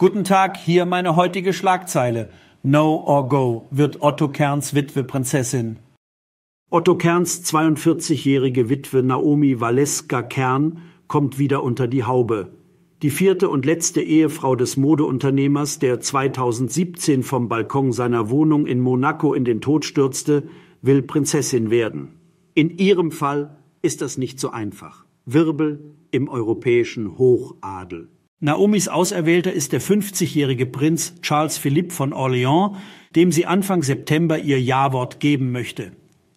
Guten Tag, hier meine heutige Schlagzeile. No or Go wird Otto Kerns Witwe Prinzessin. Otto Kerns 42-jährige Witwe Naomi Valeska Kern kommt wieder unter die Haube. Die vierte und letzte Ehefrau des Modeunternehmers, der 2017 vom Balkon seiner Wohnung in Monaco in den Tod stürzte, will Prinzessin werden. In ihrem Fall ist das nicht so einfach. Wirbel im europäischen Hochadel. Naomis Auserwählter ist der 50-jährige Prinz Charles Philipp von Orléans, dem sie Anfang September ihr Ja-Wort geben möchte.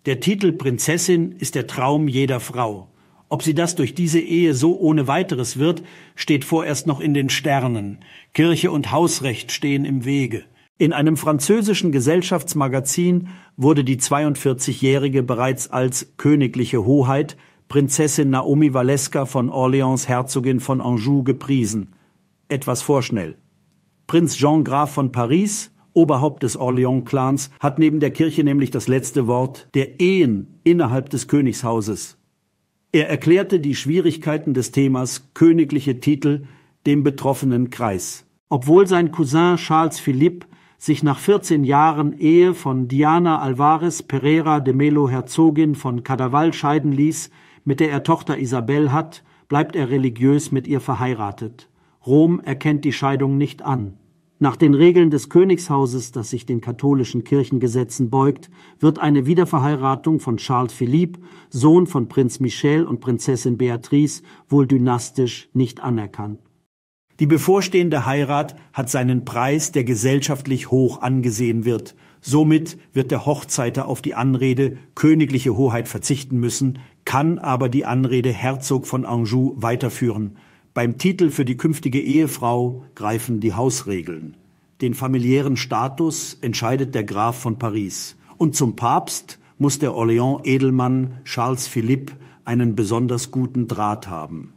Der Titel Prinzessin ist der Traum jeder Frau. Ob sie das durch diese Ehe so ohne weiteres wird, steht vorerst noch in den Sternen. Kirche und Hausrecht stehen im Wege. In einem französischen Gesellschaftsmagazin wurde die 42-Jährige bereits als königliche Hoheit Prinzessin Naomi Valeska von Orleans, Herzogin von Anjou, gepriesen. Etwas vorschnell. Prinz Jean Graf von Paris, Oberhaupt des Orleans-Clans, hat neben der Kirche nämlich das letzte Wort der Ehen innerhalb des Königshauses. Er erklärte die Schwierigkeiten des Themas königliche Titel dem betroffenen Kreis. Obwohl sein Cousin Charles Philippe sich nach 14 Jahren Ehe von Diana Alvarez Pereira de Melo Herzogin von Cadaval scheiden ließ, mit der er Tochter Isabel hat, bleibt er religiös mit ihr verheiratet. Rom erkennt die Scheidung nicht an. Nach den Regeln des Königshauses, das sich den katholischen Kirchengesetzen beugt, wird eine Wiederverheiratung von Charles Philippe, Sohn von Prinz Michel und Prinzessin Beatrice, wohl dynastisch nicht anerkannt. Die bevorstehende Heirat hat seinen Preis, der gesellschaftlich hoch angesehen wird Somit wird der Hochzeiter auf die Anrede Königliche Hoheit verzichten müssen, kann aber die Anrede Herzog von Anjou weiterführen. Beim Titel für die künftige Ehefrau greifen die Hausregeln. Den familiären Status entscheidet der Graf von Paris. Und zum Papst muss der Orléans-Edelmann Charles Philippe einen besonders guten Draht haben.